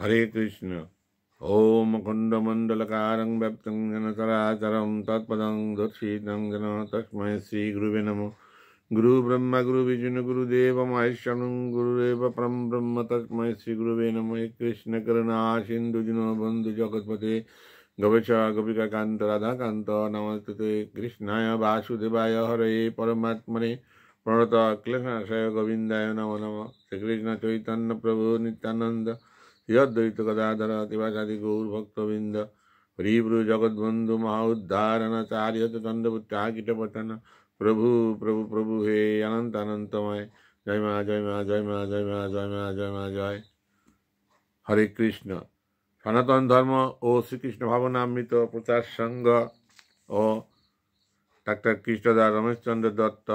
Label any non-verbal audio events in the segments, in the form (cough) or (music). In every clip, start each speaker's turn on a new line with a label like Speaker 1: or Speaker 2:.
Speaker 1: হরে কৃষ্ণ ॐ कुण्डमण्डलकारं व्याप्तं जनचराचरं तत्पदं दर्शितं जन तस्मै श्रीगुरुवे नमो गुरुब्रह्म गुरुविष्णुगुरुदेवमहेश्वरं गुरुरेव परं ब्रह्म तस्मै श्रीगुरुवे नमो कृष्णकरुणा सिन्धुजिनो बन्धुजगत्पते गवेश गोपिकान्त राधाकान्त नमस्ते कृष्णाय वासुदेवाय हरे परमात्मने प्रणत क्लेशनाशय गोविन्दाय नमो नमः श्रीकृष्णचैतन्यप्रभु नित्यानन्द হিয়দ্বৈত গদাধর দিবাচারি গৌর ভক্তবৃন্দ হরিব্রু জগৎবন্ধু মহাউদ্ধারণাচার্যত দণ্ডপুত্রাকিটপটন প্রভু প্রভু প্রভু হে অনন্ত অনন্তময় জয় মা জয় মা জয় মা জয় মা জয় মা জয় মা জয় হরে কৃষ্ণ সনাতন ধর্ম ও শ্রীকৃষ্ণ ভাবনামৃত প্রচার সংঘ ও ডাক্তার কৃষ্ণদা রমেশচন্দ্র দত্ত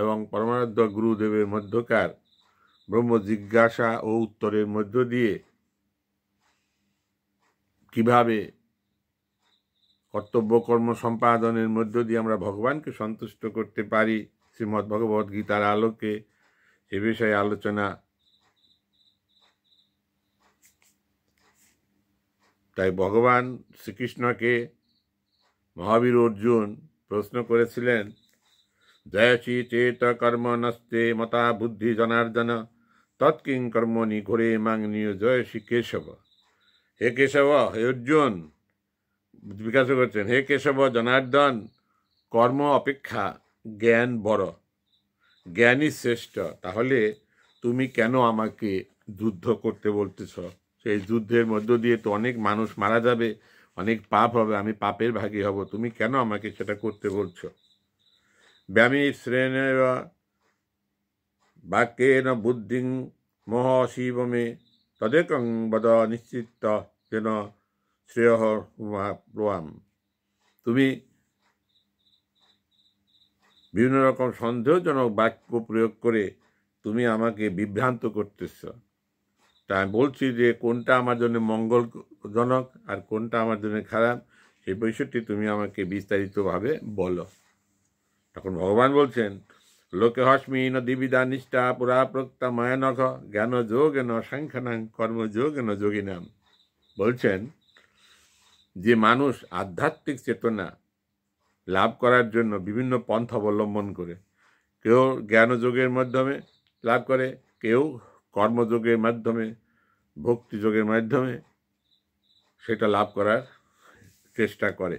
Speaker 1: এবং পরমারাধ্য গুরুদেবের মধ্যকার ব্রহ্ম জিজ্ঞাসা ও উত্তরের মধ্য দিয়ে কিভাবে কর্তব্যকর্ম সম্পাদনের মধ্য দিয়ে আমরা ভগবানকে সন্তুষ্ট করতে পারি শ্রীমদ্ ভগবদ্ গীতার আলোকে এ বিষয়ে আলোচনা তাই ভগবান শ্রীকৃষ্ণকে মহাবীর অর্জুন প্রশ্ন করেছিলেন জয়সি চেত কর্ম নস্তে মতা বুদ্ধি জনার্দন তৎকিং কর্মনি ঘোরে মাংনীয় শ্রী কেশব হে কেশব হে অর্জুন বিকাশ করছেন হে কেশব জনার্দন কর্ম অপেক্ষা জ্ঞান বড় জ্ঞানই শ্রেষ্ঠ তাহলে তুমি কেন আমাকে যুদ্ধ করতে বলতেছ সেই যুদ্ধের মধ্য দিয়ে তো অনেক মানুষ মারা যাবে অনেক পাপ হবে আমি পাপের ভাগী হব তুমি কেন আমাকে সেটা করতে বলছ ব্যামী শ্রেণী বাক্যেন বুদ্ধিং মহ শিবমে तदेकं वद নিশ্চিত যেন শ্রেয় প্রয়াম তুমি বিভিন্ন রকম সন্দেহজনক বাক্য প্রয়োগ করে তুমি আমাকে বিভ্রান্ত করতেছ তাই বলছি যে কোনটা আমার জন্য মঙ্গলজনক আর কোনটা আমার জন্য খারাপ সেই বৈষয়টি তুমি আমাকে বিস্তারিতভাবে বলো তখন ভগবান বলছেন লোকহস্মিন দিবিদা নিষ্ঠা পুরা প্রক্তা মায়ানঘ জ্ঞান যোগ ন সাংখ্যানাং যোগী নাম বলছেন যে মানুষ আধ্যাত্মিক চেতনা লাভ করার জন্য বিভিন্ন পন্থ অবলম্বন করে কেউ জ্ঞানযোগের মাধ্যমে লাভ করে কেউ কর্মযোগের মাধ্যমে ভক্তিযোগের মাধ্যমে সেটা লাভ করার চেষ্টা করে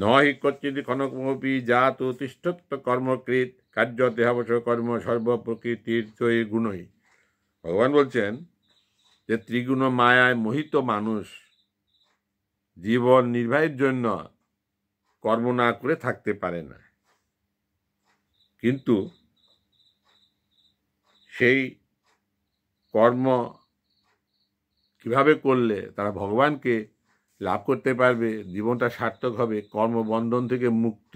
Speaker 1: নহি কচ্চিত কনকমপি জাত তিষ্ঠত্ব কর্মকৃত কার্য দেহাবশ কর্ম সর্বপ্রকৃতির তৈ গুণই ভগবান বলছেন যে ত্রিগুণ মায়ায় মোহিত মানুষ জীবন নির্বাহের জন্য কর্ম না করে থাকতে পারে না কিন্তু সেই কর্ম কিভাবে করলে তারা ভগবানকে লাভ করতে পারবে জীবনটা সার্থক হবে কর্মবন্ধন থেকে মুক্ত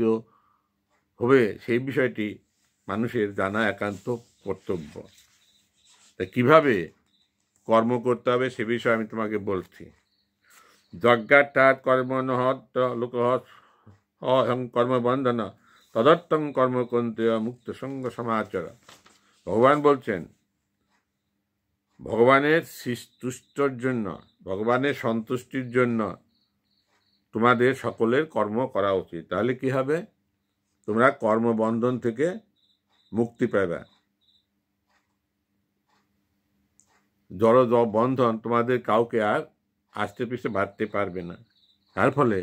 Speaker 1: হবে সেই বিষয়টি মানুষের জানা একান্ত কর্তব্য তা কীভাবে কর্ম করতে হবে সে বিষয়ে আমি তোমাকে বলছি যজ্ঞাটাত কর্মনহত লোকহত অহং কর্মবন্ধন তদর্থং কর্মকন্ত্রীয় মুক্ত সঙ্গ সমাচর ভগবান বলছেন ভগবানের তুষ্টর জন্য ভগবানের সন্তুষ্টির জন্য তোমাদের সকলের কর্ম করা উচিত তাহলে কি হবে তোমরা কর্মবন্ধন থেকে মুক্তি পাবে জড় বন্ধন তোমাদের কাউকে আর আস্তে পিছতে বাড়তে পারবে না তার ফলে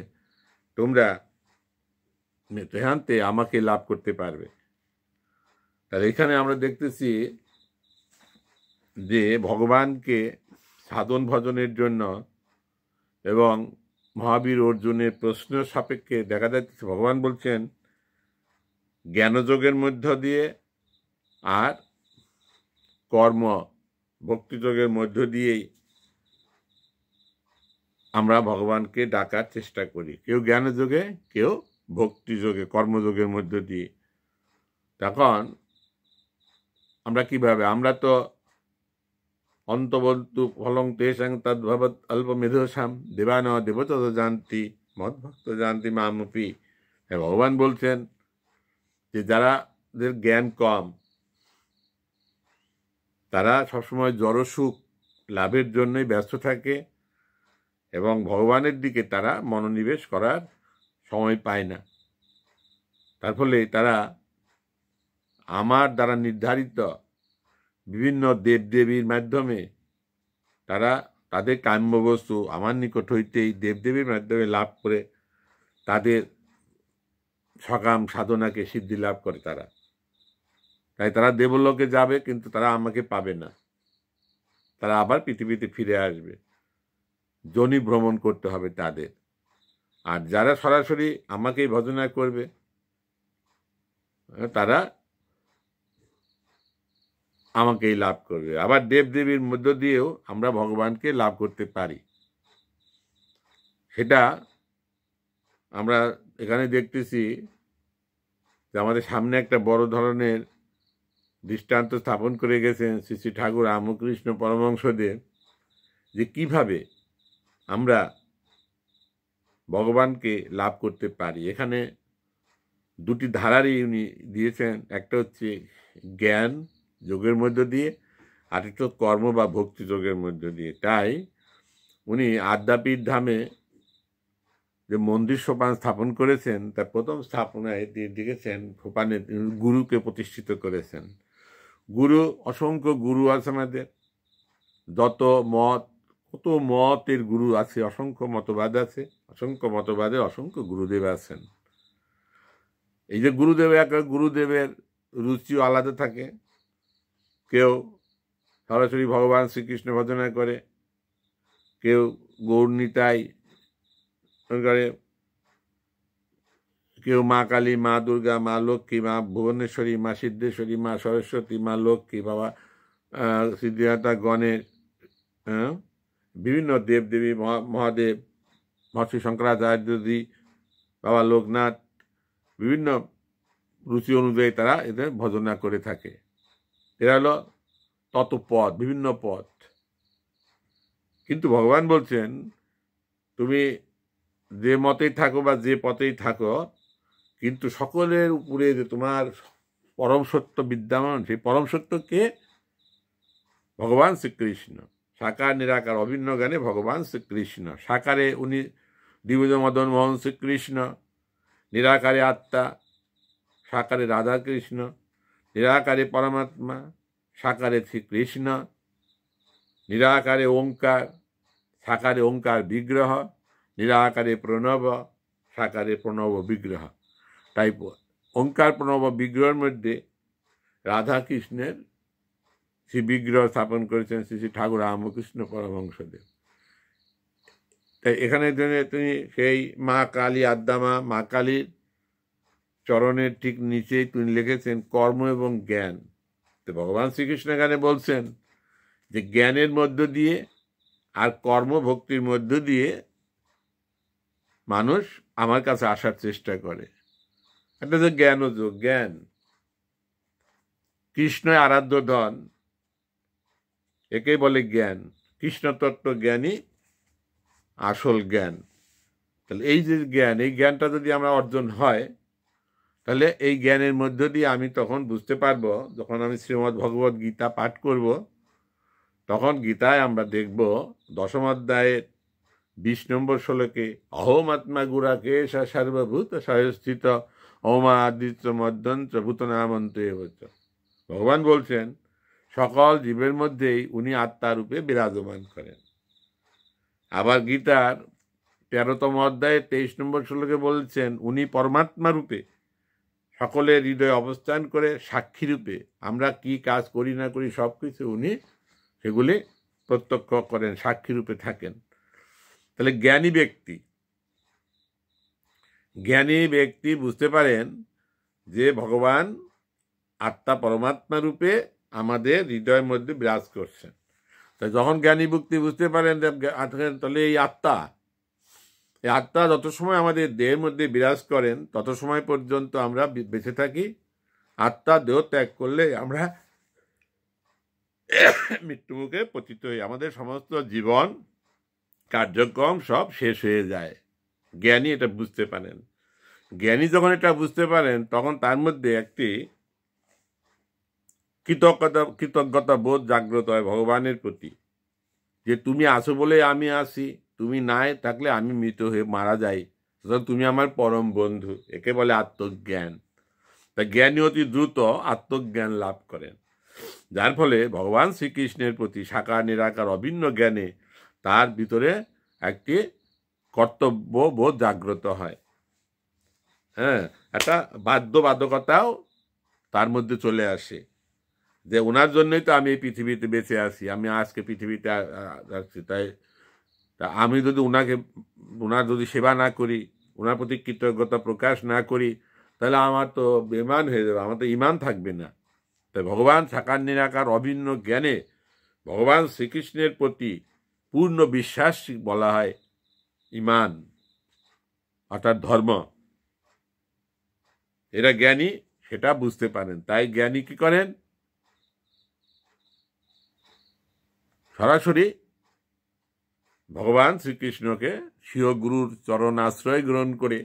Speaker 1: তোমরা দেহান্তে আমাকে লাভ করতে পারবে তাহলে এখানে আমরা দেখতেছি যে ভগবানকে সাধন ভজনের জন্য এবং মহাবীর অর্জুনের প্রশ্ন সাপেক্ষে দেখা যাচ্ছে ভগবান বলছেন জ্ঞানযোগের মধ্য দিয়ে আর কর্ম ভক্তিযোগের মধ্য দিয়েই আমরা ভগবানকে ডাকার চেষ্টা করি কেউ জ্ঞানযোগে কেউ ভক্তিযোগে কর্মযোগের মধ্য দিয়ে তখন আমরা কিভাবে আমরা তো অন্তবন্তু ফলং তেষাং তদ্ভবৎ মেধসাম দেবান দেবতা জানতি মদভক্ত জানতি মামুপি হ্যাঁ ভগবান বলছেন যে যারাদের জ্ঞান কম তারা সবসময় জড়সুখ লাভের জন্যই ব্যস্ত থাকে এবং ভগবানের দিকে তারা মনোনিবেশ করার সময় পায় না তার ফলে তারা আমার দ্বারা নির্ধারিত বিভিন্ন দেবদেবীর মাধ্যমে তারা তাদের কাম্যবস্তু আমার নিকট হইতেই দেবদেবীর মাধ্যমে লাভ করে তাদের সকাম সাধনাকে সিদ্ধি লাভ করে তারা তাই তারা দেবলোকে যাবে কিন্তু তারা আমাকে পাবে না তারা আবার পৃথিবীতে ফিরে আসবে জনি ভ্রমণ করতে হবে তাদের আর যারা সরাসরি আমাকেই ভজনা করবে তারা আমাকেই লাভ করবে আবার দেবদেবীর মধ্য দিয়েও আমরা ভগবানকে লাভ করতে পারি সেটা আমরা এখানে দেখতেছি যে আমাদের সামনে একটা বড় ধরনের দৃষ্টান্ত স্থাপন করে গেছেন শ্রী শ্রী ঠাকুর রামকৃষ্ণ পরমংসদেব যে কিভাবে আমরা ভগবানকে লাভ করতে পারি এখানে দুটি ধারারই উনি দিয়েছেন একটা হচ্ছে জ্ঞান যোগের মধ্য দিয়ে আরেকটি কর্ম বা ভক্তি যোগের মধ্য দিয়ে তাই উনি আদ্যাপীঠ ধামে যে মন্দির সোপান স্থাপন করেছেন তার প্রথম স্থাপনায় তিনি দেখেছেন সোপানে গুরুকে প্রতিষ্ঠিত করেছেন গুরু অসংখ্য গুরু আছে আমাদের যত মত কত মতের গুরু আছে অসংখ্য মতবাদ আছে অসংখ্য মতবাদে অসংখ্য গুরুদেব আছেন এই যে গুরুদেবের একটা গুরুদেবের রুচিও আলাদা থাকে কেউ সরাসরি ভগবান শ্রীকৃষ্ণ ভজনা করে কেউ গৌরনীতাই করে কেউ মা কালী মা দুর্গা মা লক্ষ্মী মা ভুবনেশ্বরী মা সিদ্ধেশ্বরী মা সরস্বতী মা লক্ষ্মী বাবা সিদ্ধিদাতা গণেশ হ্যাঁ? বিভিন্ন দেবদেবী মহাদেব মহর্ষি শঙ্করাচার্যদি বাবা লোকনাথ বিভিন্ন রুচি অনুযায়ী তারা এদের ভজনা করে থাকে এরা হলো তত পথ বিভিন্ন পথ কিন্তু ভগবান বলছেন তুমি যে মতেই থাকো বা যে পথেই থাকো কিন্তু সকলের উপরে যে তোমার পরম সত্য বিদ্যমান সেই পরম সত্য কে ভগবান শ্রীকৃষ্ণ সাকার নিরাকার অভিন্ন গানে ভগবান শ্রীকৃষ্ণ সাকারে উনি দিবজ মদন মোহন শ্রীকৃষ্ণ নিরাকারে আত্মা সাকারে রাধাকৃষ্ণ নিরাকারে পরমাত্মা সাকারে শ্রীকৃষ্ণ নিরাকারে ওঙ্কার সাকারে ওঙ্কার বিগ্রহ নিরাকারে প্রণব সাকারে প্রণব বিগ্রহ তাই ওঙ্কার প্রণব বিগ্রহের মধ্যে রাধাকৃষ্ণের শ্রী বিগ্রহ স্থাপন করেছেন শ্রী শ্রী ঠাকুর রামকৃষ্ণ পরমহংসদেব তাই এখানে তিনি সেই মা কালী আদ্যামা মা কালীর চরণের ঠিক নিচেই তিনি লিখেছেন কর্ম এবং জ্ঞান তো ভগবান শ্রীকৃষ্ণ এখানে বলছেন যে জ্ঞানের মধ্য দিয়ে আর কর্মভক্তির মধ্য দিয়ে মানুষ আমার কাছে আসার চেষ্টা করে এটা যে জ্ঞান ও যোগ জ্ঞান কৃষ্ণ আরাধ্য ধন একে বলে জ্ঞান কৃষ্ণতত্ত্ব জ্ঞানই আসল জ্ঞান তাহলে এই যে জ্ঞান এই জ্ঞানটা যদি আমরা অর্জন হয় তাহলে এই জ্ঞানের মধ্য দিয়ে আমি তখন বুঝতে পারবো যখন আমি শ্রীমদ্ ভগবত গীতা পাঠ করব তখন গীতায় আমরা দেখব দশম অধ্যায়ের বিশ নম্বর শ্লোকে অহম আত্মা গুড়া কেশা সর্বভূত সহস্থিত অমা আদিত্য মধ্যন্ত্র ভূতনামন্ত নামন্ত ভগবান বলছেন সকল জীবের মধ্যেই উনি আত্মারূপে বিরাজমান করেন আবার গীতার তেরোতম অধ্যায়ে তেইশ নম্বর শ্লোকে বলছেন উনি পরমাত্মা রূপে সকলের হৃদয়ে অবস্থান করে সাক্ষীরূপে আমরা কি কাজ করি না করি সব কিছু উনি সেগুলি প্রত্যক্ষ করেন সাক্ষীরূপে থাকেন তাহলে জ্ঞানী ব্যক্তি জ্ঞানী ব্যক্তি বুঝতে পারেন যে ভগবান আত্মা পরমাত্মা রূপে আমাদের হৃদয়ের মধ্যে বিরাজ করছেন তাই যখন জ্ঞানী ব্যক্তি বুঝতে পারেন তাহলে এই আত্মা এই আত্মা যত সময় আমাদের দেহের মধ্যে বিরাজ করেন তত সময় পর্যন্ত আমরা বেঁচে থাকি আত্মা দেহ ত্যাগ করলে আমরা (coughs) মৃত্যুমুখে পতিত হই আমাদের সমস্ত জীবন কার্যক্রম সব শেষ হয়ে যায় জ্ঞানী এটা বুঝতে পারেন জ্ঞানী যখন এটা বুঝতে পারেন তখন তার মধ্যে একটি কৃতজ্ঞতা কৃতজ্ঞতা বোধ জাগ্রত হয় ভগবানের প্রতি যে তুমি আসো বলে আমি আসি তুমি নাই থাকলে আমি মৃত হয়ে মারা যাই সুতরাং তুমি আমার পরম বন্ধু একে বলে আত্মজ্ঞান তা জ্ঞানী অতি দ্রুত আত্মজ্ঞান লাভ করেন যার ফলে ভগবান শ্রীকৃষ্ণের প্রতি সাকার নিরাকার অভিন্ন জ্ঞানে তার ভিতরে একটি কর্তব্য বোধ জাগ্রত হয় হ্যাঁ একটা বাধ্যবাধকতাও তার মধ্যে চলে আসে যে ওনার জন্যই তো আমি এই পৃথিবীতে বেঁচে আছি আমি আজকে পৃথিবীতে আসছি তাই তা আমি যদি ওনাকে ওনার যদি সেবা না করি ওনার প্রতি কৃতজ্ঞতা প্রকাশ না করি তাহলে আমার তো বেমান হয়ে যাবে আমার তো ইমান থাকবে না তাই ভগবান সাকার নিরাকার অভিন্ন জ্ঞানে ভগবান শ্রীকৃষ্ণের প্রতি পূর্ণ বিশ্বাস বলা হয় ইমান অর্থাৎ ধর্ম এরা জ্ঞানী সেটা বুঝতে পারেন তাই জ্ঞানী কি করেন সরাসরি ভগবান শ্রীকৃষ্ণকে স্বীয় গুরুর চরণ আশ্রয় গ্রহণ করে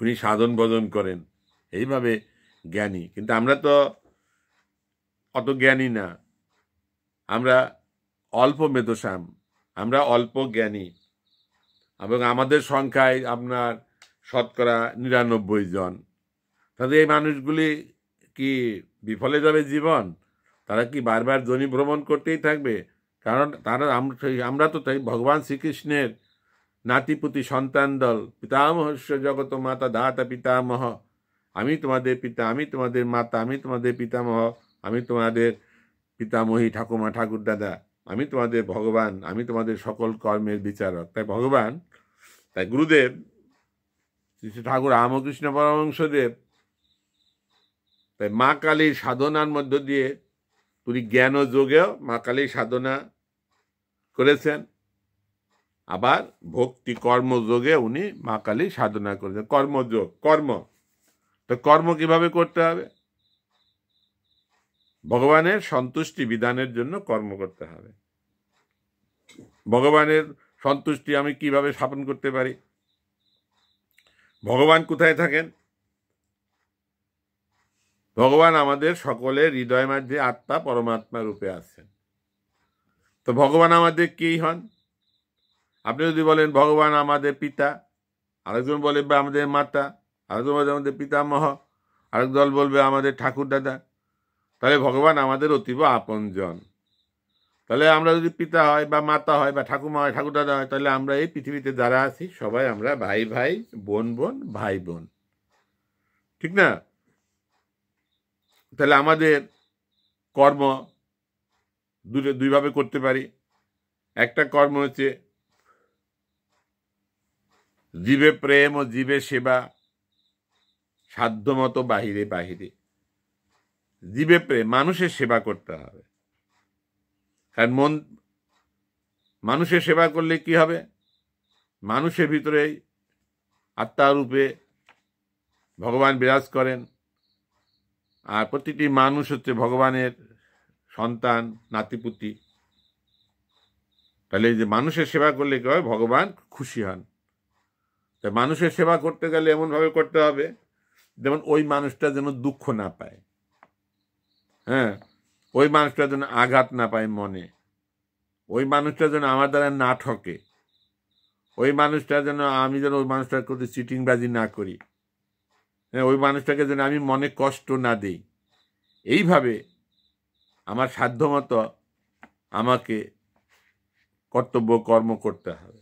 Speaker 1: উনি সাধন ভজন করেন এইভাবে জ্ঞানী কিন্তু আমরা তো অত জ্ঞানী না আমরা অল্প মেধসাম আমরা অল্প জ্ঞানী এবং আমাদের সংখ্যায় আপনার শতকরা নিরানব্বই জন তাহলে এই মানুষগুলি কি বিফলে যাবে জীবন তারা কি বারবার জনি ভ্রমণ করতেই থাকবে কারণ তারা আমরা তো তাই ভগবান শ্রীকৃষ্ণের নাতিপুতি সন্তান দল পিতামহস্য জগত মাতা দাতা পিতামহ আমি তোমাদের পিতা আমি তোমাদের মাতা আমি তোমাদের পিতামহ আমি তোমাদের পিতামহী ঠাকুমা ঠাকুর দাদা আমি তোমাদের ভগবান আমি তোমাদের সকল কর্মের বিচারক তাই ভগবান তাই গুরুদেব শ্রী ঠাকুর রামকৃষ্ণ পরমংশদেব তাই মা কালীর সাধনার মধ্য দিয়ে উনি জ্ঞান ও যোগেও মা কালী সাধনা করেছেন আবার ভক্তি কর্মযোগে উনি মা কালী সাধনা করেছেন কর্মযোগ কর্ম তো কর্ম কিভাবে করতে হবে ভগবানের সন্তুষ্টি বিধানের জন্য কর্ম করতে হবে ভগবানের সন্তুষ্টি আমি কিভাবে স্থাপন করতে পারি ভগবান কোথায় থাকেন ভগবান আমাদের সকলের হৃদয় মাঝে আত্মা পরমাত্মা রূপে আছেন তো ভগবান আমাদের কি হন আপনি যদি বলেন ভগবান আমাদের পিতা আরেকজন বলে আমাদের মাতা আরেকজন বলবে আমাদের পিতামহ আরেক দল বলবে আমাদের ঠাকুর দাদা তাহলে ভগবান আমাদের অতীব আপনজন তাহলে আমরা যদি পিতা হয় বা মাতা হয় বা ঠাকুমা হয় ঠাকুর দাদা হয় তাহলে আমরা এই পৃথিবীতে যারা আছি সবাই আমরা ভাই ভাই বোন বোন ভাই বোন ঠিক না তাহলে আমাদের কর্ম দুটো দুইভাবে করতে পারি একটা কর্ম হচ্ছে জীবে প্রেম ও জীবে সেবা সাধ্যমতো বাহিরে বাহিরে জীবে প্রেম মানুষের সেবা করতে হবে কারণ মন মানুষের সেবা করলে কি হবে মানুষের ভিতরেই আত্মারূপে ভগবান বিরাজ করেন আর প্রতিটি মানুষ হচ্ছে ভগবানের সন্তান নাতিপুতি তাহলে যে মানুষের সেবা করলে কি হয় ভগবান খুশি হন তাই মানুষের সেবা করতে গেলে এমনভাবে করতে হবে যেমন ওই মানুষটা যেন দুঃখ না পায় হ্যাঁ ওই মানুষটা যেন আঘাত না পায় মনে ওই মানুষটা যেন আমার দ্বারা না ঠকে ওই মানুষটা যেন আমি যেন ওই মানুষটার প্রতি চিটিংবাজি না করি হ্যাঁ, ওই মানুষটাকে যেন আমি মনে কষ্ট না দেই এইভাবে আমার সাধ্যমতো আমাকে কর্তব্য কর্ম করতে হবে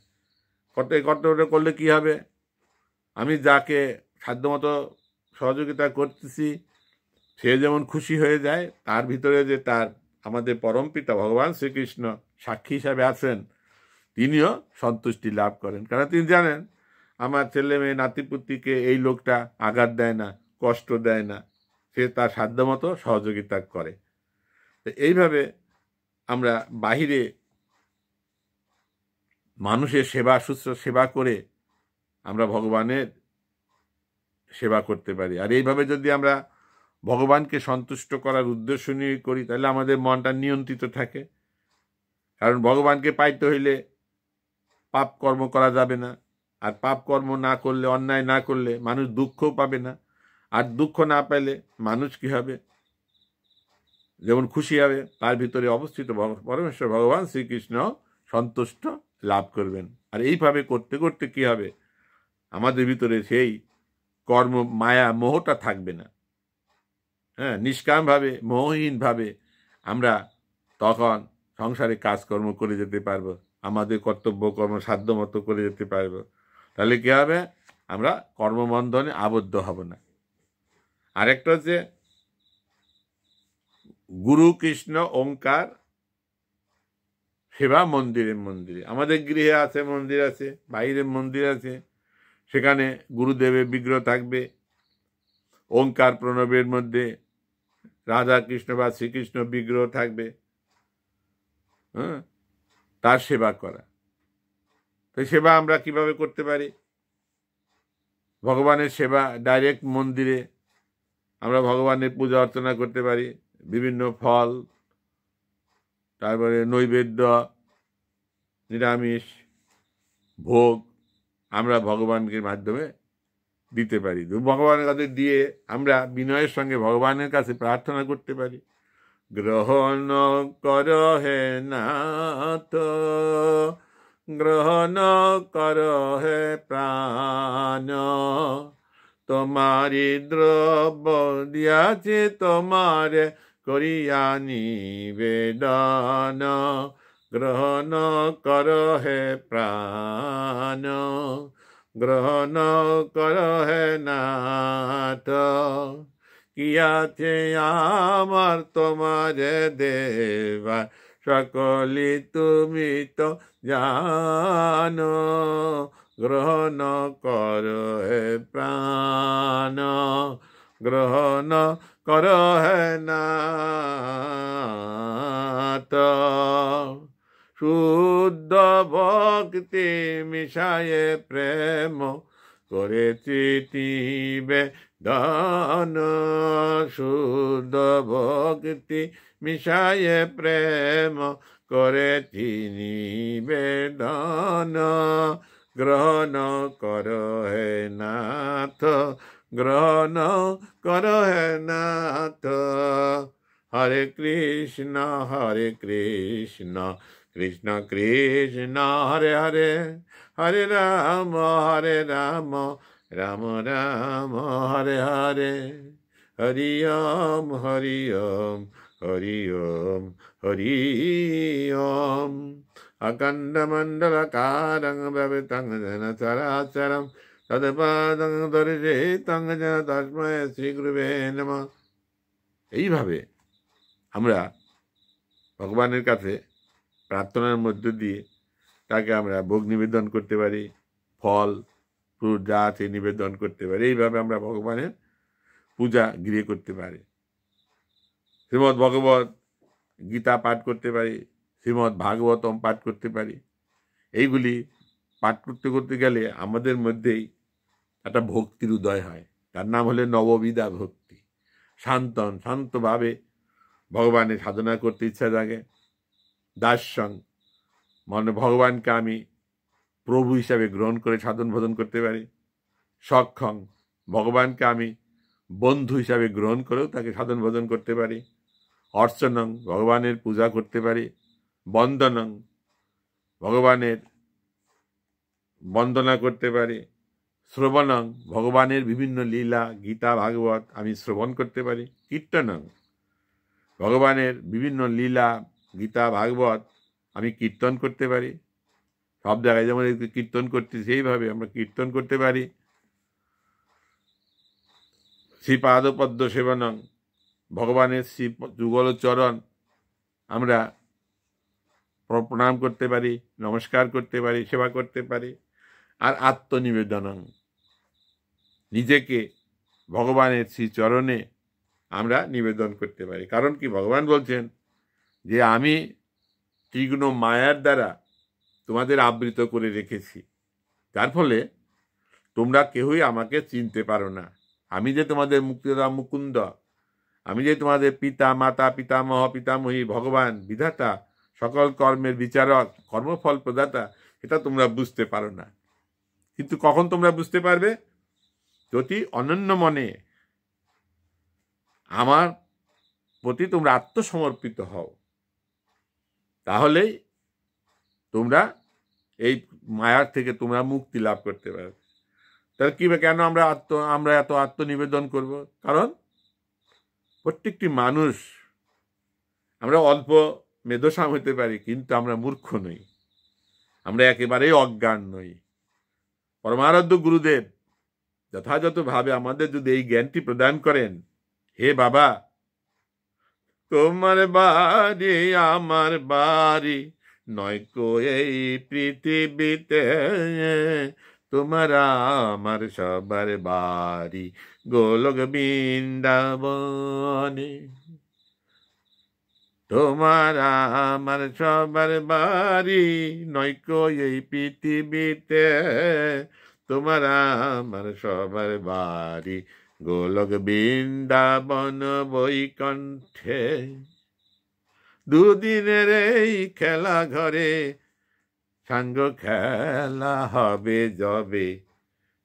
Speaker 1: কত কর্তব্যটা করলে কি হবে আমি যাকে সাধ্যমতো সহযোগিতা করতেছি সে যেমন খুশি হয়ে যায় তার ভিতরে যে তার আমাদের পরম পিতা ভগবান শ্রীকৃষ্ণ সাক্ষী হিসাবে আছেন তিনিও সন্তুষ্টি লাভ করেন কারণ তিনি জানেন আমার ছেলে মেয়ে নাতিপুতিকে এই লোকটা আঘাত দেয় না কষ্ট দেয় না সে তার সাধ্যমতো সহযোগিতা করে তো এইভাবে আমরা বাহিরে মানুষের সেবা শুশ্রূষা সেবা করে আমরা ভগবানের সেবা করতে পারি আর এইভাবে যদি আমরা ভগবানকে সন্তুষ্ট করার উদ্দেশ্য নিয়ে করি তাহলে আমাদের মনটা নিয়ন্ত্রিত থাকে কারণ ভগবানকে পাইতে হইলে পাপ কর্ম করা যাবে না আর পাপ কর্ম না করলে অন্যায় না করলে মানুষ দুঃখ পাবে না আর দুঃখ না পেলে মানুষ কি হবে যেমন খুশি হবে তার ভিতরে অবস্থিত পরমেশ্বর ভগবান শ্রীকৃষ্ণ সন্তুষ্ট লাভ করবেন আর এইভাবে করতে করতে কি হবে আমাদের ভিতরে সেই কর্ম মায়া মোহটা থাকবে না হ্যাঁ নিষ্কামভাবে মোহহীনভাবে আমরা তখন সংসারে কাজকর্ম করে যেতে পারবো আমাদের কর্তব্য কর্ম সাধ্য মতো করে যেতে পারবো তাহলে কী হবে আমরা কর্মবন্ধনে আবদ্ধ হব না আরেকটা হচ্ছে গুরু কৃষ্ণ ওঙ্কার সেবা মন্দিরে মন্দিরে আমাদের গৃহে আছে মন্দির আছে বাইরে মন্দির আছে সেখানে গুরুদেবের বিগ্রহ থাকবে ওঙ্কার প্রণবের মধ্যে রাধা কৃষ্ণ বা শ্রীকৃষ্ণ বিগ্রহ থাকবে হ্যাঁ তার সেবা করা তো সেবা আমরা কিভাবে করতে পারি ভগবানের সেবা ডাইরেক্ট মন্দিরে আমরা ভগবানের পূজা অর্চনা করতে পারি বিভিন্ন ফল তারপরে নৈবেদ্য নিরামিষ ভোগ আমরা ভগবানকে মাধ্যমে দিতে পারি ভগবানের কাছে দিয়ে আমরা বিনয়ের সঙ্গে ভগবানের কাছে প্রার্থনা করতে পারি গ্রহণ কর হে তো গ্রহণ কর হে প্রাণ তোমারি দ্রব দিয়াছে তোমার করিয়া নিবেদন গ্রহণ কর হে প্রাণ গ্রহণ কর হে নাথ কিয়াছে আমার তোমার দেবা সকলি তুমি তো জানো গ্রহণ কর হে প্রাণ গ্রহণ কর হে না শুদ্ধ ভক্তি মিশায়ে প্রেম করে তৃতীবে ଦାନ ଶୁଦ୍ଧ ଭକ୍ତି ମିଶାଏ ପ୍ରେମ କରେ ତିନି ବେଦନ ଗ୍ରହଣ କର ହେ ନାଥ ଗ୍ରହଣ କର ହେ ନାଥ ହରେ କୃଷ୍ଣ ହରେ କୃଷ୍ଣ କୃଷ୍ଣ କୃଷ୍ଣ ହରେ ହରେ ହରେ ରାମ ହରେ ରାମ রাম রাম হরে হরে হরি ওম হরি ওম হরি ওম হরি ওম अखण्डमण्डलकारं भवितं जन चराचरं তদপাদং দরিজে তং যেন তস্ময় শ্রীগুরুবে নম এইভাবে আমরা ভগবানের কাছে প্রার্থনার মধ্য দিয়ে তাকে আমরা ভোগ নিবেদন করতে পারি ফল পূজাতে নিবেদন করতে পারি এইভাবে আমরা ভগবানের পূজা গৃহে করতে পারি শ্রীমৎ ভগবত গীতা পাঠ করতে পারি শ্রীমৎ ভাগবতম পাঠ করতে পারি এইগুলি পাঠ করতে করতে গেলে আমাদের মধ্যেই একটা ভক্তির উদয় হয় তার নাম হলে নববিদা ভক্তি শান্তন শান্তভাবে ভগবানের সাধনা করতে ইচ্ছা জাগে দাসং মনে ভগবানকে আমি প্রভু হিসাবে গ্রহণ করে সাধন ভোজন করতে পারি সক্ষম ভগবানকে আমি বন্ধু হিসাবে গ্রহণ করেও তাকে সাধন ভোজন করতে পারি অর্চনং ভগবানের পূজা করতে পারি বন্দনং ভগবানের বন্দনা করতে পারি শ্রবণং ভগবানের বিভিন্ন লীলা গীতা ভাগবত আমি শ্রবণ করতে পারি কীর্তনং ভগবানের বিভিন্ন লীলা গীতা ভাগবত আমি কীর্তন করতে পারি সব জায়গায় যেমন কীর্তন করতে সেইভাবে আমরা কীর্তন করতে পারি শ্রীপাদপদ্ম সেবনং ভগবানের শ্রী যুগল চরণ আমরা প্রণাম করতে পারি নমস্কার করতে পারি সেবা করতে পারি আর আত্মনিবেদনং নিজেকে ভগবানের শ্রী চরণে আমরা নিবেদন করতে পারি কারণ কি ভগবান বলছেন যে আমি তীক্ষ্ণ মায়ার দ্বারা তোমাদের আবৃত করে রেখেছি তার ফলে তোমরা কেহই আমাকে চিনতে পারো না আমি যে তোমাদের মুক্তিদা মুকুন্দ আমি যে তোমাদের পিতা মাতা পিতামহ পিতামহী ভগবান বিধাতা সকল কর্মের বিচারক কর্মফল প্রদাতা এটা তোমরা বুঝতে পারো না কিন্তু কখন তোমরা বুঝতে পারবে যদি অনন্য মনে আমার প্রতি তোমরা আত্মসমর্পিত হও তাহলেই তোমরা এই মায়ার থেকে তোমরা মুক্তি লাভ করতে পারবে তাহলে কি কেন আমরা আত্ম আমরা এত আত্মনিবেদন করব কারণ প্রত্যেকটি মানুষ আমরা অল্প মেধসাম হতে পারি কিন্তু আমরা মূর্খ নই আমরা একেবারেই অজ্ঞান নই পরমারাধ্য গুরুদেব যথাযথভাবে আমাদের যদি এই জ্ঞানটি প্রদান করেন হে বাবা তোমার বাড়ি আমার বাড়ি নয়কো এই পৃথিবীতে তোমার আমার সবার বাড়ি গোলক বৃন্দাবনে তোমার আমার সবার বাড়ি নয়কো এই পৃথিবীতে তোমার আমার সবার বাড়ি গোলক বৃন্দাবন বৈকণ্ঠে দুদিনের এই খেলা ঘরে সাঙ্গ খেলা হবে যবে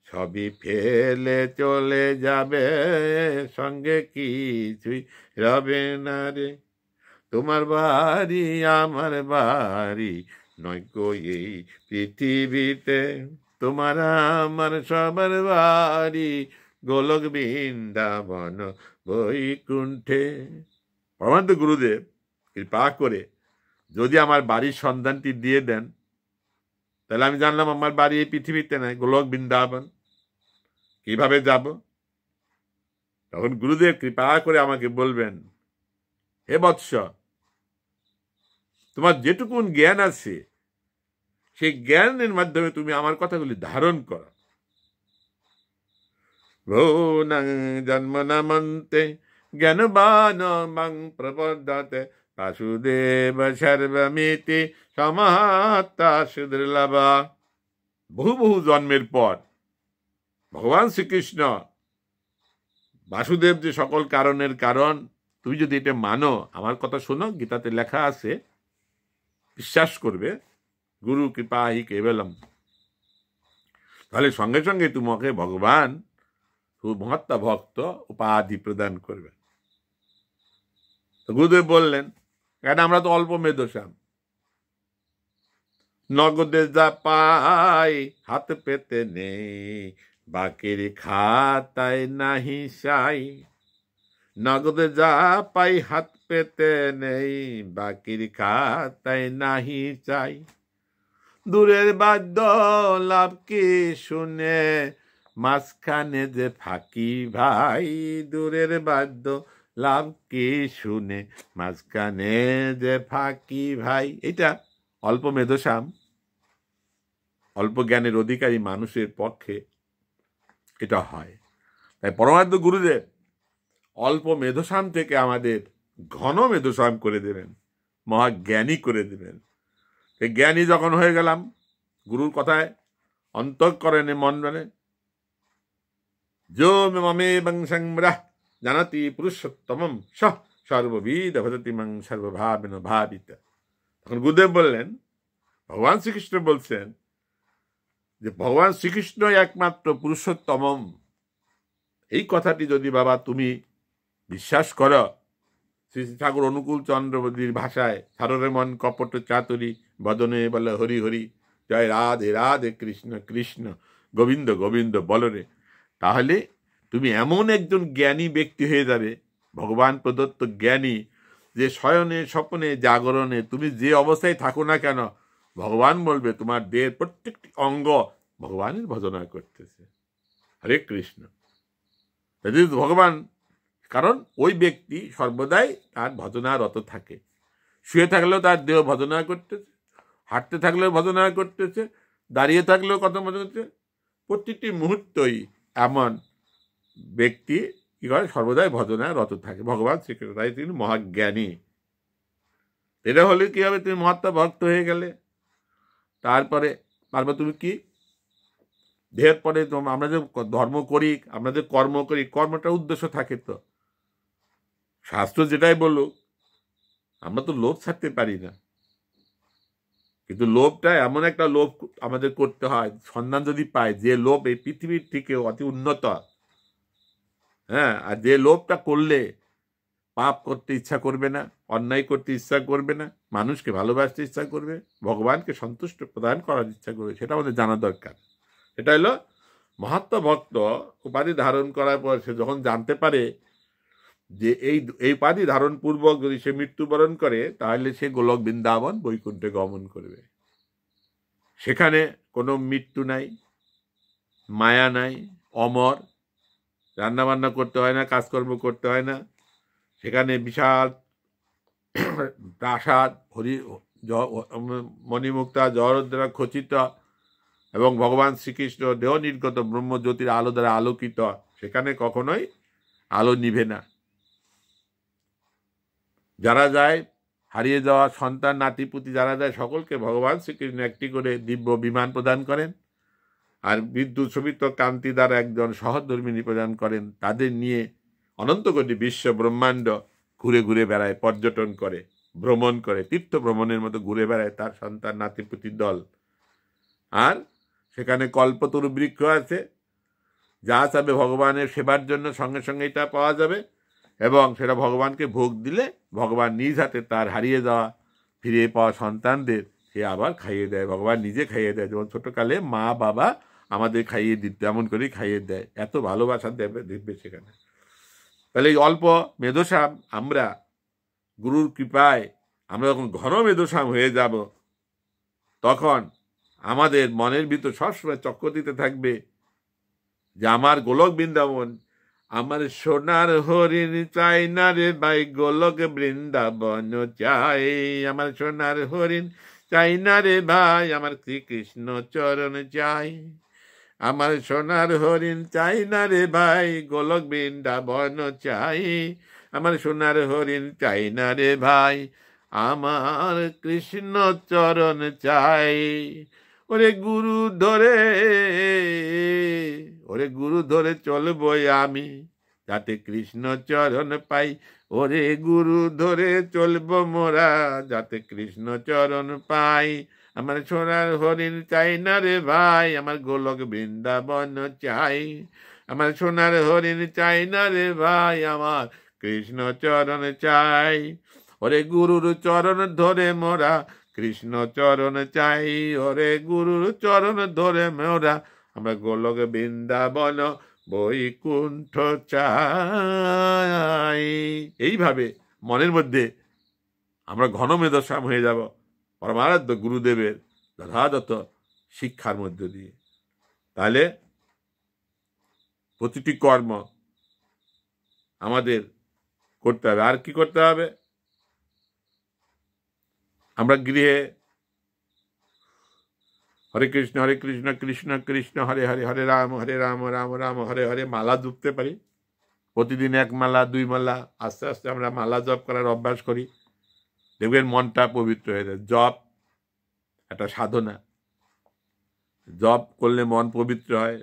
Speaker 1: সবই ফেলে চলে যাবে সঙ্গে কিছুই রবে না রে তোমার বাড়ি আমার বাড়ি নয় এই পৃথিবীতে তোমার আমার সবার বাড়ি গোলক বৃন্দাবন বৈকুণ্ঠে তো গুরুদেব কৃপা করে যদি আমার বাড়ির সন্ধানটি দিয়ে দেন তাহলে আমি জানলাম আমার বাড়ি এই পৃথিবীতে নাই গোলক বৃন্দাবন কিভাবে যাব তখন গুরুদেব কৃপা করে আমাকে বলবেন হে বৎস তোমার যেটুকুন জ্ঞান আছে সেই জ্ঞানের মাধ্যমে তুমি আমার কথাগুলি ধারণ করো ভৌনং জন্ম নমন্তে জ্ঞানবান প্রবদ্ধ বাসুদেব সর্বমিতি সমাত্মা সুদৃলাভা বহু বহু জন্মের পর ভগবান শ্রীকৃষ্ণ বাসুদেব যে সকল কারণের কারণ তুমি যদি এটা মানো আমার কথা শোনো গীতাতে লেখা আছে বিশ্বাস করবে গুরু কৃপা হি কেবলম তাহলে সঙ্গে সঙ্গে তোমাকে ভগবান মহাত্মা ভক্ত উপাধি প্রদান করবে গুরুদেব বললেন কেন আমরা তো অল্প মেদোসাম নগদে যা পাই হাত পেতে নেই বাকির খাতায় নাহি সাই নগদে যা পাই হাত পেতে নেই বাকির খাতায় নাহি চাই দূরের বাদ্য লাভ কি শুনে মাঝখানে যে ফাঁকি ভাই দূরের বাদ্য লাভ কি শুনে মাঝখানে যে ফাঁকি ভাই এটা অল্প মেধসাম অল্প জ্ঞানের অধিকারী মানুষের পক্ষে এটা হয় তাই পরমার্থ গুরুদেব অল্প মেধসাম থেকে আমাদের ঘন মেধসাম করে দেবেন মহাজ্ঞানী করে দেবেন সে জ্ঞানী যখন হয়ে গেলাম গুরুর কথায় অন্তঃকরণে মন মানে যো মমে বংশংরা জানাতি পুরুষোত্তমম সহ সর্ববিদ ভদতিমাং সর্বভাবেন ভাবিত তখন গুরুদেব বললেন ভগবান শ্রীকৃষ্ণ বলছেন যে ভগবান শ্রীকৃষ্ণ একমাত্র পুরুষোত্তমম এই কথাটি যদি বাবা তুমি বিশ্বাস করো শ্রী ঠাকুর অনুকূল চন্দ্রবদীর ভাষায় সাররে মন কপট চাতুরি বদনে বলে হরি হরি জয় রাধে রাধে কৃষ্ণ কৃষ্ণ গোবিন্দ গোবিন্দ বলরে তাহলে তুমি এমন একজন জ্ঞানী ব্যক্তি হয়ে যাবে ভগবান প্রদত্ত জ্ঞানী যে শয়নে স্বপ্নে জাগরণে তুমি যে অবস্থায় থাকো না কেন ভগবান বলবে তোমার দেহের প্রত্যেকটি অঙ্গ ভগবানের ভজনা করতেছে হরে কৃষ্ণ ভগবান কারণ ওই ব্যক্তি সর্বদাই তার ভজনারত থাকে শুয়ে থাকলেও তার দেহ ভজনা করতেছে হাঁটতে থাকলেও ভজনা করতেছে দাঁড়িয়ে থাকলেও কথা ভজনা করতেছে প্রতিটি মুহূর্তই এমন ব্যক্তি কি করে সর্বদাই ভজনায় রত থাকে ভগবান শ্রীকৃষ্ণ তাই তিনি মহাজ্ঞানী এটা হলে কি হবে তুমি মহাত্মা ভক্ত হয়ে গেলে তারপরে পারবে তুমি কি দেহের পরে আমরা যে ধর্ম করি আমরা যে কর্ম করি কর্মটা উদ্দেশ্য থাকে তো শাস্ত্র যেটাই বলুক আমরা তো লোভ ছাড়তে পারি না কিন্তু লোভটা এমন একটা লোভ আমাদের করতে হয় সন্ধান যদি পায় যে লোভ এই পৃথিবীর থেকে অতি উন্নত হ্যাঁ আর যে লোভটা করলে পাপ করতে ইচ্ছা করবে না অন্যায় করতে ইচ্ছা করবে না মানুষকে ভালোবাসতে ইচ্ছা করবে ভগবানকে সন্তুষ্ট প্রদান করার ইচ্ছা করবে সেটা আমাদের জানা দরকার সেটা হলো মহাত্মা ভক্ত উপাধি ধারণ করার পর সে যখন জানতে পারে যে এই এই উপাধি ধারণ পূর্বক যদি সে মৃত্যুবরণ করে তাহলে সে গোলক বৃন্দাবন বৈকুণ্ঠে গমন করবে সেখানে কোনো মৃত্যু নাই মায়া নাই অমর রান্নাবান্না করতে হয় না কাজকর্ম করতে হয় না সেখানে বিশাল প্রাসাদ হরি মণিমুক্তা জহরদ্রা খচিত এবং ভগবান শ্রীকৃষ্ণ দেহ নির্গত ব্রহ্মজ্যোতির আলো দ্বারা আলোকিত সেখানে কখনোই আলো নিভে না যারা যায় হারিয়ে যাওয়া সন্তান নাতিপুতি যারা যায় সকলকে ভগবান শ্রীকৃষ্ণ একটি করে দিব্য বিমান প্রদান করেন আর বিদ্যুৎ সুমিত্র কান্তি দ্বারা একজন সহধর্মী নিপদান করেন তাদের নিয়ে অনন্তকোটি বিশ্ব ব্রহ্মাণ্ড ঘুরে ঘুরে বেড়ায় পর্যটন করে ভ্রমণ করে তীর্থ ভ্রমণের মতো ঘুরে বেড়ায় তার সন্তান নাতিপুতির দল আর সেখানে কল্পতরু বৃক্ষ আছে যা চাবে ভগবানের সেবার জন্য সঙ্গে সঙ্গে এটা পাওয়া যাবে এবং সেটা ভগবানকে ভোগ দিলে ভগবান নিজ হাতে তার হারিয়ে যাওয়া ফিরিয়ে পাওয়া সন্তানদের সে আবার খাইয়ে দেয় ভগবান নিজে খাইয়ে দেয় যেমন ছোটোকালে মা বাবা আমাদের খাইয়ে দিত এমন করেই খাইয়ে দেয় এত ভালোবাসা দেবে দেখবে সেখানে তাহলে এই অল্প মেধসাম আমরা গুরুর কৃপায় আমরা যখন ঘন মেধসাম হয়ে যাব তখন আমাদের মনের ভিতর সবসময় চক্কর দিতে থাকবে যে আমার গোলক বৃন্দাবন আমার সোনার হরিণ চাই না রে ভাই গোলক বৃন্দাবন চাই আমার সোনার হরিণ চাই না রে ভাই আমার শ্রীকৃষ্ণ চরণ চাই আমার সোনার হরিণ চাই না রে ভাই গোলক বৃন্দাবন চাই আমার সোনার হরিণ চাই না রে ভাই আমার কৃষ্ণ চরণ চাই ওরে গুরু ধরে ওরে গুরু ধরে চলবো আমি যাতে কৃষ্ণ চরণ পাই ওরে গুরু ধরে চলবো মোরা যাতে কৃষ্ণ চরণ পাই আমার সোনার হরিণ চাই না রে ভাই আমার গোলক বৃন্দাবন চাই আমার সোনার হরিণ চাই না রে ভাই আমার কৃষ্ণ চরণ চাই ওরে গুরুর চরণ ধরে মোরা কৃষ্ণ চরণ চাই ওরে গুরুর চরণ ধরে মোরা আমরা গোলক বৃন্দাবন বৈকুণ্ঠ চাই এইভাবে মনের মধ্যে আমরা ঘন মেদস্বাম হয়ে যাব পরমারাধ্য গুরুদেবের যথাযথ শিক্ষার মধ্য দিয়ে তাহলে প্রতিটি কর্ম আমাদের করতে হবে আর কি করতে হবে আমরা গৃহে হরে কৃষ্ণ হরে কৃষ্ণ কৃষ্ণ কৃষ্ণ হরে হরে হরে রাম হরে রাম রাম রাম হরে হরে মালা জুপতে পারি প্রতিদিন এক মালা দুই মালা আস্তে আস্তে আমরা মালা জপ করার অভ্যাস করি দেখবেন মনটা পবিত্র হয়ে যায় জপ একটা সাধনা জপ করলে মন পবিত্র হয়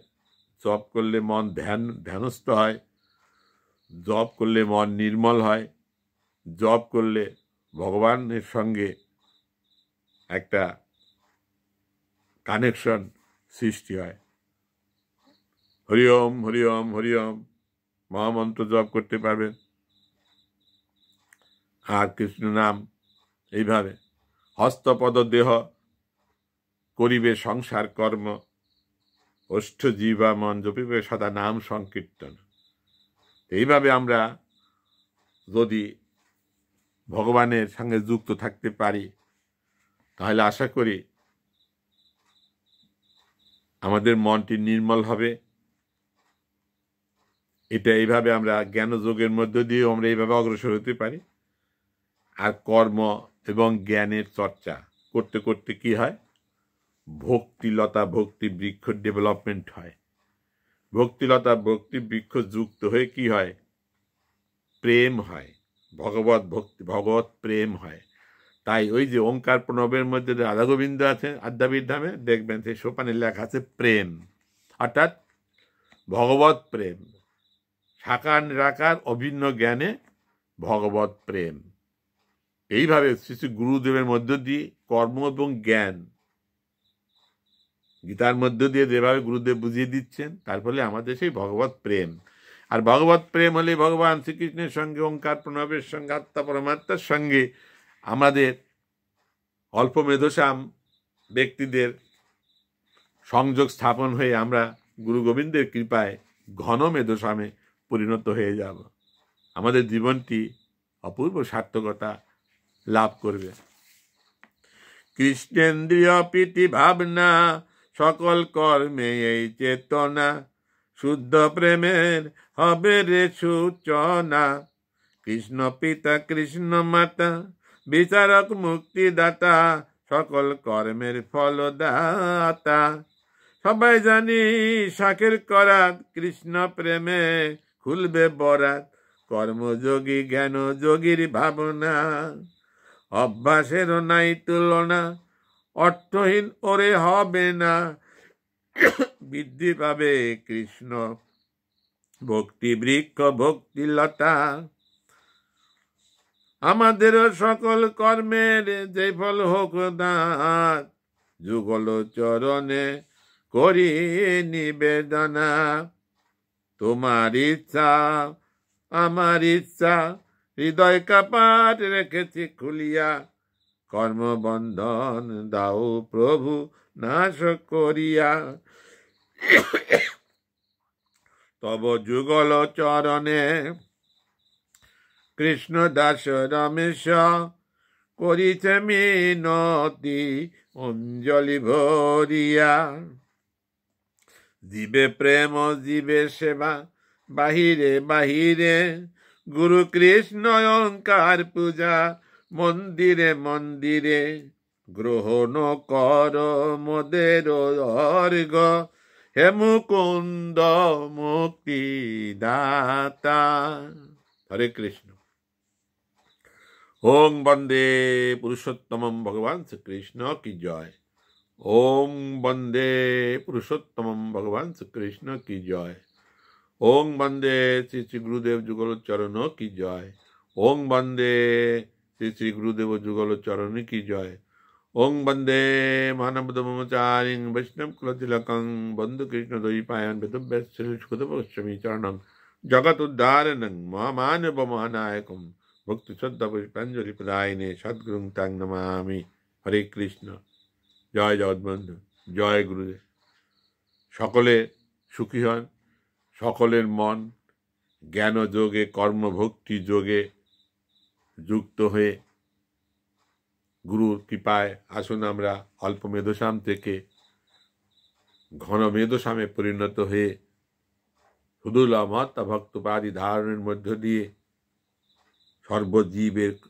Speaker 1: জপ করলে মন ধ্যান ধ্যানস্থ হয় জপ করলে মন নির্মল হয় জপ করলে ভগবানের সঙ্গে একটা কানেকশন সৃষ্টি হয় হরি ওম হরি ওম হরি ওম মহামন্ত্র জপ করতে পারবেন আর কৃষ্ণ নাম এইভাবে হস্তপদ দেহ করিবে সংসার কর্ম ওষ্ঠ জীবা মন জপিবে সদা নাম সংকীর্তন এইভাবে আমরা যদি ভগবানের সঙ্গে যুক্ত থাকতে পারি তাহলে আশা করি আমাদের মনটি নির্মল হবে এটা এইভাবে আমরা জ্ঞানযোগের মধ্য দিয়েও আমরা এইভাবে অগ্রসর হতে পারি আর কর্ম এবং জ্ঞানের চর্চা করতে করতে কি হয় ভক্তিলতা ভক্তি বৃক্ষ ডেভেলপমেন্ট হয় ভক্তিলতা ভক্তি বৃক্ষ যুক্ত হয়ে কি হয় প্রেম হয় ভগবত ভক্তি ভগবত প্রেম হয় তাই ওই যে ওঙ্কার প্রণবের মধ্যে রাধা গোবিন্দ আছেন আদ্যাবির ধামে দেখবেন সেই সোপানের লেখা আছে প্রেম অর্থাৎ ভগবত প্রেম সাকার নিরাকার অভিন্ন জ্ঞানে ভগবত প্রেম এইভাবে শ্রী শ্রী গুরুদেবের মধ্য দিয়ে কর্ম এবং জ্ঞান গীতার মধ্য দিয়ে যেভাবে গুরুদেব বুঝিয়ে দিচ্ছেন তার ফলে আমাদের সেই ভগবত প্রেম আর ভগবত প্রেম হলে ভগবান শ্রীকৃষ্ণের সঙ্গে ওঙ্কার প্রণবের সঙ্গে আত্মা পরমাত্মার সঙ্গে আমাদের অল্প মেধসাম ব্যক্তিদের সংযোগ স্থাপন হয়ে আমরা গুরু গোবিন্দের কৃপায় ঘন মেধসামে পরিণত হয়ে যাব আমাদের জীবনটি অপূর্ব সার্থকতা লাভ করবে কৃষ্ণেন্দ্রীয় প্রীতি ভাবনা সকল কর্মে এই চেতনা শুদ্ধ প্রেমের হবে রে সূচনা কৃষ্ণ পিতা কৃষ্ণ মাতা বিচারক মুক্তিদাতা সকল কর্মের ফলদাতা সবাই জানি শাকের করাত কৃষ্ণ প্রেমে খুলবে বরাত কর্মযোগী জ্ঞানযোগীর ভাবনা অভ্যাসের নাই তুলনা অর্থহীন ওরে হবে না বৃদ্ধি পাবে কৃষ্ণ ভক্তি বৃক্ষ ভক্তি লতা আমাদেরও সকল কর্মের যে ফল হোক দাঁত যুগল চরণে করি নিবেদনা তোমার ইচ্ছা আমার ইচ্ছা হৃদয় কাপাট রেখেছি খুলিয়া কর্মবন্ধন দাও প্রভু নাশ করিয়া তব যুগল চরণে কৃষ্ণ দাস রমেশ করিছে মিনতি অঞ্জলি ভরিয়া জীবে প্রেম জীবে সেবা বাহিরে বাহিরে গুরু কৃষ্ণ অঙ্কার পূজা মন্দিরে মন্দিরে গ্রহণ কর মোদের অর্ঘ হে মুকুন্দ মুক্তি দাতা হরে কৃষ্ণ ওং বন্দে পুরুষোত্তম ভগবান শ্রীকৃষ্ণ কি জয় ওম বন্দে পুরুষোত্তম ভগবান শ্রীকৃষ্ণ কি জয় ওং বন্দে শ্রী শ্রী গুরুদেব যুগল চরণ কি জয় ওং বন্দে শ্রী শ্রী গুরুদেব যুগল চরণ কি জয় ওং বন্দে মানবদমচারিং বৈষ্ণব কুলতিলকং বন্ধু কৃষ্ণ দৈ পায়ন বেদব্যসমি চরণং জগৎ উদ্ধারণং মহামানব মহানায়কম ভক্তি শ্রদ্ধা পুষ্পাঞ্জলি প্রদায়নে সদ্গুরু তাং নমামি হরে কৃষ্ণ জয় জগৎবন্ধু জয় গুরুদেব সকলে সুখী হন সকলের মন জ্ঞানযোগে কর্মভক্তি যোগে যুক্ত হয়ে গুরুর কৃপায় আসুন আমরা অল্প মেধসাম থেকে ঘন মেধসামে পরিণত হয়ে সুদুল মহাত্মা ভক্তপাদি ধারণের মধ্য দিয়ে সর্বজীবের